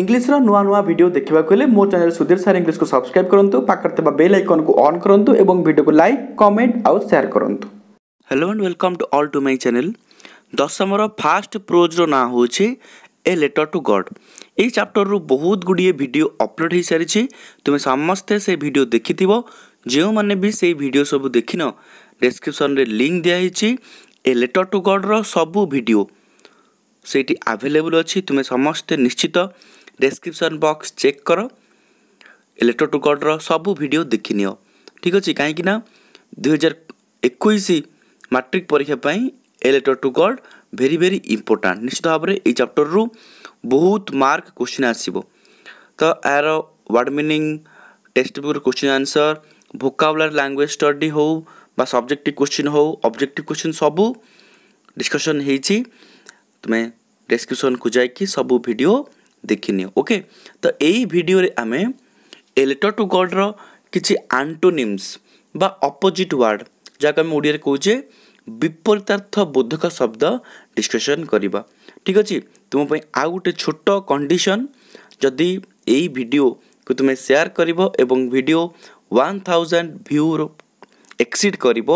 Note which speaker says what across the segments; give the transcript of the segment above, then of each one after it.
Speaker 1: ଇଂଲିଶର ନୂଆ ନୂଆ ଭିଡ଼ିଓ ଦେଖିବାକୁ ହେଲେ ମୋ ଚ୍ୟାନେଲ୍ ସୁଧୀର ସାର୍ ଇଂଲିଶକୁ ସବସ୍କ୍ରାଇବ୍ କରନ୍ତୁ ପାଖରେ ଥିବା ବେଲ୍ ଆଇକନ୍କୁ ଅନ୍ କରନ୍ତୁ ଏବଂ ଭିଡ଼ିଓକୁ ଲାଇକ୍ କମେଣ୍ଟ ଆଉ ସେୟାର କରନ୍ତୁ hello and welcome to all to my channel ଦଶମର ଫାଷ୍ଟ ପ୍ରୋଜ୍ର ନାଁ ହେଉଛି ଏ ଲେଟର୍ ଟୁ ଗଡ଼୍ ଏହି ଚାପ୍ଟରରୁ ବହୁତ ଗୁଡ଼ିଏ ଭିଡ଼ିଓ ଅପଲୋଡ଼ ହୋଇସାରିଛି ତୁମେ ସମସ୍ତେ ସେ ଭିଡ଼ିଓ ଦେଖିଥିବ ଯେଉଁମାନେ ବି ସେଇ ଭିଡ଼ିଓ ସବୁ ଦେଖିନ ଡେସ୍କ୍ରିପ୍ସନ୍ରେ ଲିଙ୍କ୍ ଦିଆହେଇଛି ଏ ଲେଟର୍ ଟୁ ଗଡ଼୍ର ସବୁ ଭିଡ଼ିଓ ସେଇଠି ଆଭେଲେବୁଲ୍ ଅଛି ତୁମେ ସମସ୍ତେ ନିଶ୍ଚିତ ଡେସ୍କ୍ରିପସନ୍ ବକ୍ସ ଚେକ୍ କର ଇଲେକ୍ଟ୍ରୋ ଟୁ ଗଡ଼ର ସବୁ ଭିଡ଼ିଓ ଦେଖିନିଅ ଠିକ୍ ଅଛି କାହିଁକି ନା ଦୁଇହଜାର ଏକୋଇଶ ମାଟ୍ରିକ୍ ପରୀକ୍ଷା ପାଇଁ a letter to God very very important ନିଶ୍ଚିତ ଭାବରେ ଏଇ ଚାପ୍ଟରରୁ ବହୁତ ମାର୍କ କୋଶ୍ଚିନ୍ ଆସିବ ତ ଏହାର ୱାର୍ଡ଼ ମିନିଂ ଟେକ୍ସଟ ବୁକ୍ର question answer vocabulary language study ହେଉ ବା ସବଜେକ୍ଟିଭ୍ କୋଶ୍ଚିନ୍ ହେଉ ଅବଜେକ୍ଟିଭ୍ କୋଶ୍ଚିନ୍ ସବୁ ଡିସ୍କସନ୍ ହେଇଛି ତୁମେ ଡେସ୍କ୍ରିପସନ୍କୁ ଯାଇକି ସବୁ ଭିଡ଼ିଓ ଦେଖିନିଅ ଓକେ ତ ଏଇ ଭିଡ଼ିଓରେ ଆମେ ଏ ଲେଟର ଟୁ ଗଡ଼୍ର କିଛି ଆଣ୍ଟୋନିମ୍ସ ବା ଅପୋଜିଟ୍ ୱାର୍ଡ଼ ଯାହାକୁ ଆମେ ଓଡ଼ିଆରେ କହୁଛେ ବିପରୀତାର୍ଥ ବୋଧକ ଶବ୍ଦ ଡିସ୍କସନ୍ କରିବା ଠିକ୍ ଅଛି ତୁମ ପାଇଁ ଆଉ ଗୋଟେ ଛୋଟ କଣ୍ଡିସନ୍ ଯଦି ଏଇ ଭିଡ଼ିଓକୁ ତୁମେ ସେୟାର କରିବ ଏବଂ ଭିଡ଼ିଓ ୱାନ୍ ଥାଉଜେଣ୍ଡ ଭ୍ୟୁର ଏକ୍ସିଡ଼ କରିବ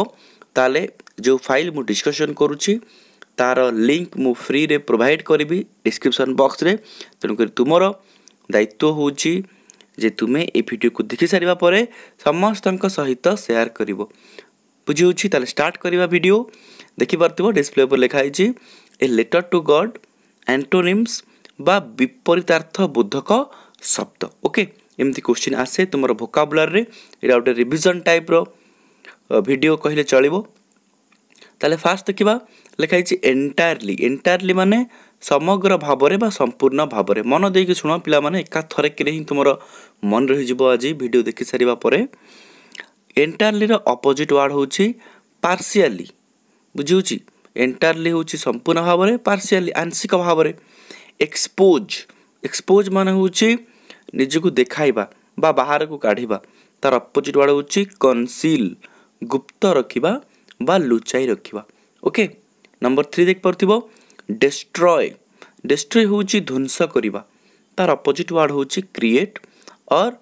Speaker 1: ତାହେଲେ ଯେଉଁ ଫାଇଲ୍ ମୁଁ ଡିସ୍କସନ୍ କରୁଛି ତାର ଲିଙ୍କ୍ ମୁଁ ଫ୍ରିରେ ପ୍ରୋଭାଇଡ଼ କରିବି ଡିସ୍କ୍ରିପସନ୍ ବକ୍ସରେ ତେଣୁକରି ତୁମର ଦାୟିତ୍ୱ ହେଉଛି ଯେ ତୁମେ ଏ ଭିଡ଼ିଓକୁ ଦେଖିସାରିବା ପରେ ସମସ୍ତଙ୍କ ସହିତ ସେୟାର କରିବ ବୁଝିହେଉଛି ତାହେଲେ ଷ୍ଟାର୍ଟ କରିବା ଭିଡ଼ିଓ ଦେଖିପାରୁଥିବ ଡିସପ୍ଲେ ଉପରେ ଲେଖା ହେଇଛି a letter to God antonyms ବା ବିପରୀତାର୍ଥ ବୋଧକ ଶବ୍ଦ ଓକେ ଏମିତି କୋଶ୍ଚିନ୍ ଆସେ ତୁମର ଭୋକାବୁଲାରରେ ଏଇଟା ଗୋଟେ ରିଭିଜନ୍ ଟାଇପ୍ର ଭିଡ଼ିଓ କହିଲେ ଚଳିବ ତାହେଲେ ଫାର୍ଷ୍ଟ ଦେଖିବା ଲେଖା ହେଇଛି ଏଣ୍ଟାୟାରଲି ଏଣ୍ଟାୟାରଲି ମାନେ ସମଗ୍ର ଭାବରେ ବା ସମ୍ପୂର୍ଣ୍ଣ ଭାବରେ ମନ ଦେଇକି ଶୁଣ ପିଲାମାନେ ଏକା ଥରକିରେ ହିଁ ତୁମର ମନେ ରହିଯିବ ଆଜି ଭିଡ଼ିଓ ଦେଖିସାରିବା ପରେ ଏଣ୍ଟାୟାରଲିର ଅପୋଜିଟ୍ ୱାର୍ଡ଼ ହେଉଛି ପାର୍ସିଆଲି ବୁଝିହେଉଛି ଏଣ୍ଟାୟାରଲି ହେଉଛି ସମ୍ପୂର୍ଣ୍ଣ ଭାବରେ ପାର୍ସିଆଲି ଆଂଶିକ ଭାବରେ ଏକ୍ସପୋଜ୍ ଏକ୍ସପୋଜ୍ ମାନେ ହେଉଛି ନିଜକୁ ଦେଖାଇବା ବା ବାହାରକୁ କାଢ଼ିବା ତାର ଅପୋଜିଟ୍ ୱାର୍ଡ଼ ହେଉଛି କନସିଲ୍ ଗୁପ୍ତ ରଖିବା बा लुचाई रखा ओके नंबर थ्री देख पार डिस्ट्रय डिस्ट्रय हूँ ध्वंस करवा तार अपोजिट वार्ड हूँ क्रिएट और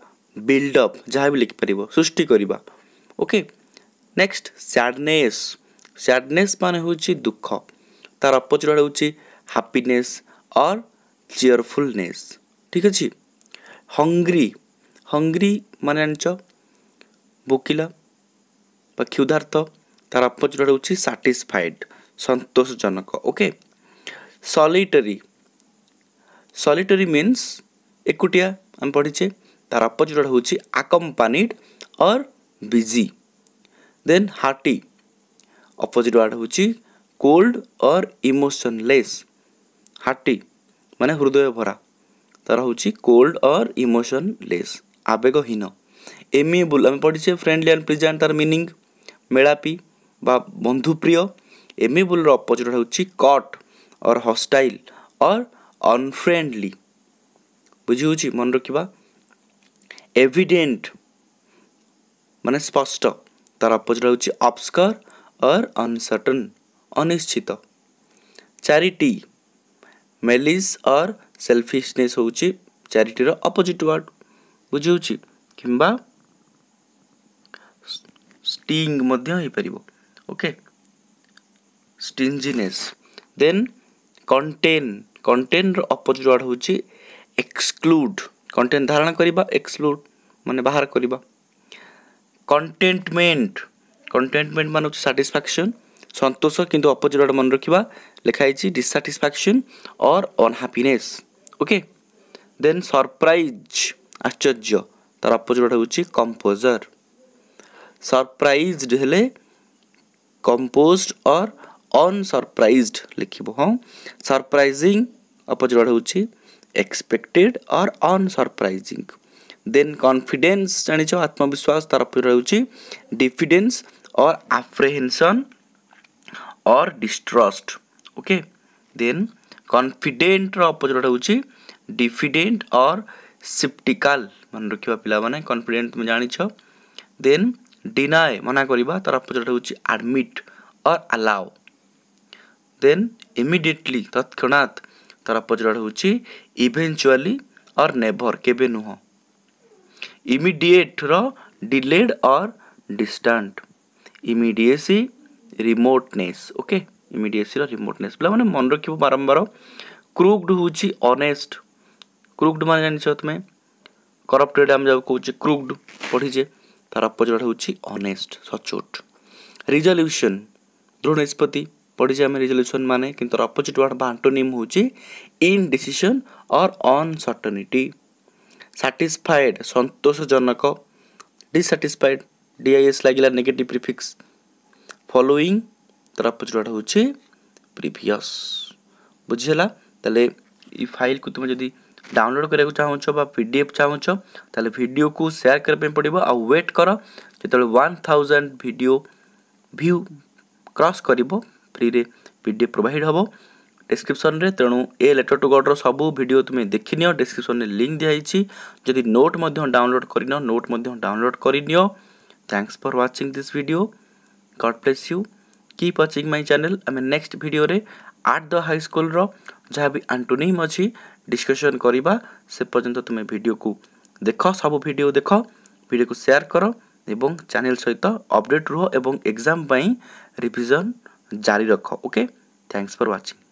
Speaker 1: बिल्डअप जहाँ भी लिखिपर सृष्टि करवा ओके नेक्स्ट सैडनेस सैडनेस मान हूँ दुख तार अपोजिट वार्ड हूँ हापिनेस और चेयरफुलनेस ठीक अच्छे हंग्री हंग्री मान जान बुकिल क्षुधार्थ তার অপোজিট ওয়ার্ড হচ্ছে স্যাটিসফাইড সন্তোষজনক ওকে সলিটারি সলিটারি মিন্স একুটিয়া আমি পড়িছে তার অপোজিট ওয়ার্ড হচ্ছে accompanied or busy then hearty opposite word হচ্ছে কোল্ড অর ইমোশনলেস হার্টি মানে হৃদয় ভরা তারা হচ্ছে কোল্ড অর ইমোশনলেস আবেগহীন এমিয়েবল আমি পড়িছে ফ্রেন্ডলি অ্যান্ড প্লিজান্ট তার মিনিং মেলাপি বা বন্ধুপ্রিয় এমিবলর অপোজিট হচ্ছে cold or hostile or unfriendly বুঝি হচ্ছে মনে রাখবা এভিডেন্ট মানে স্পষ্ট তার অপোজিট হচ্ছে অবস্কর অর অনসর্টন অনিশ্চিত ଚାରିଟି ମେଲିସ୍ ଅର୍ ସେଲ୍ଫିସନେସ୍ ହେଉଛି ଚାରିଟିର ଅପୋଜିଟ୍ ୱାର୍ଡ଼ ବୁଝି ହେଉଛି କିମ୍ବା ଷ୍ଟିଙ୍ଗ ମଧ୍ୟ ହେଇପାରିବ okay stinginess then contain contain ର ଅପୋଜିଟ୍ ୱାର୍ଡ଼ ହେଉଛି ଏକ୍ସକ୍ଲୁଡ୍ କଣ୍ଟେଣ୍ଟ ଧାରଣ କରିବା ଏକ୍ସକ୍ଲୁଡ୍ ମାନେ ବାହାର କରିବା କଣ୍ଟେଣ୍ଟମେଣ୍ଟ କଣ୍ଟେଣ୍ଟମେଣ୍ଟ ମାନେ ହେଉଛି ସାଟିସ୍ଫ୍ୟାକ୍ସନ୍ ସନ୍ତୋଷ କିନ୍ତୁ ଅପୋଜିଟ୍ ୱାର୍ଡ଼ ମନେ ରଖିବା ଲେଖା ହେଇଛି ଡିସାଟିସ୍ଫ୍ୟାକ୍ସନ୍ ଅର୍ ଅନହାପିନେସ୍ ଓକେ ଦେନ୍ ସରପ୍ରାଇଜ୍ ଆଶ୍ଚର୍ଯ୍ୟ ତାର ଅପୋଜିଟ୍ ୱାର୍ଡ଼ ହେଉଛି କମ୍ପୋଜର୍ ସରପ୍ରାଇଜ୍ ହେଲେ कंपोज और अनसरप्राइज लिखो हाँ सरप्राइजिंग अपोजिट वर्ड हूँ एक्सपेक्टेड और अनसरप्राइजिंग देन कन्फिडेन्स जान आत्मविश्वास तरफ डिफिडेन्स और आप्रेहेनसन और डिस्ट्रस्ट ओके देन कन्फिडेन्टर अपोजिट हूँ डिफिडेन्ट और सिप्टिकाल मन रखा पे कन्फिडेन्ट तुम जान देन डिनाए मना करवा तार अपोजिटा हूँ आडमिट और आलाओ देन इमिडिएटली तत्णात तार अपोजिटा हूँ इभेचुआली और नेभर के नुह इमिडिएट रिलेड और distant immediacy remoteness okay immediacy remoteness पे मन रख बारंबार क्रुक्ड हूँ अनेस्ट क्रुक्ड मान जान तुम्हें करप्टेड आम जब कौच क्रुक्ड पढ़ीजे ତା'ର ଅପୋଜିଟ୍ ହେଉଛି ଅନେଷ୍ଟ ସଚୋଟ ରିଜଲ୍ୟୁସନ୍ ଦୃଢ଼ ପଢ଼ିଛେ ଆମେ ରିଜଲ୍ୟୁସନ୍ ମାନେ କିନ୍ତୁ ତା'ର ଅପୋଜିଟ୍ ୱାର୍ଡ଼ ବା ଆଣ୍ଟୋନିମ୍ ହେଉଛି ଇନଡିସିସନ୍ ଅର୍ ଅନସର୍ଟନିଟି ସାଟିସ୍ଫାଏଡ଼୍ ସନ୍ତୋଷଜନକ ଡିସାଟିସ୍ଫାଏଡ଼୍ ଡିଆଇଏସ୍ ଲାଗିଲା ନେଗେଟିଭ୍ ପ୍ରିଫିକ୍ସ ଫଲୋଇଂ ତା'ର ଅପୋଜିଟ୍ ୱାର୍ଡ଼ ହେଉଛି ପ୍ରିଭିୟସ୍ ବୁଝିହେଲା ତାହେଲେ ଏଇ ଫାଇଲ୍କୁ ତୁମେ ଯଦି ଡାଉନଲୋଡ଼୍ କରିବାକୁ ଚାହୁଁଛ ବା ପି ଡି ଏଫ୍ ଚାହୁଁଛ ତାହେଲେ ଭିଡ଼ିଓକୁ ସେୟାର କରିବା ପାଇଁ ପଡ଼ିବ ଆଉ ୱେଟ୍ କର ଯେତେବେଳେ one thousand video view cross କରିବ ଫ୍ରିରେ ପି ଡି ଏଫ୍ ପ୍ରୋଭାଇଡ଼୍ ହେବ ଡେସ୍କ୍ରିପସନ୍ରେ ତେଣୁ ଏ ଲେଟର୍ ଟୁ ଗଡ଼୍ର ସବୁ ଭିଡ଼ିଓ ତୁମେ ଦେଖିନିଅ ଡେସ୍କ୍ରିପସନ୍ରେ ଲିଙ୍କ୍ ଦିଆହେଇଛି ଯଦି ନୋଟ୍ ମଧ୍ୟ ଡାଉନଲୋଡ଼୍ କରିନିଅ ନୋଟ୍ ମଧ୍ୟ ଡାଉନଲୋଡ଼୍ କରିନିଅ thanks for watching this video God bless you keep watching my channel ଆମେ ନେକ୍ସଟ ଭିଡ଼ିଓରେ ଆଟ୍ ଦ ହାଇସ୍କୁଲର ଯାହା ବି ଆଣ୍ଟୋନିମ୍ ଅଛି ଡିସ୍କସନ୍ କରିବା ସେ ପର୍ଯ୍ୟନ୍ତ ତୁମେ ଭିଡ଼ିଓକୁ ଦେଖ ସବୁ ଭିଡ଼ିଓ ଦେଖ ଭିଡ଼ିଓକୁ ସେୟାର କର ଏବଂ ଚ୍ୟାନେଲ୍ ସହିତ ଅପଡ଼େଟ୍ ରୁହ ଏବଂ ଏକ୍ଜାମ୍ ପାଇଁ ରିଭିଜନ୍ ଜାରି ରଖ ଓକେ ଥ୍ୟାଙ୍କସ୍ ଫର୍ ୱାଚିଂ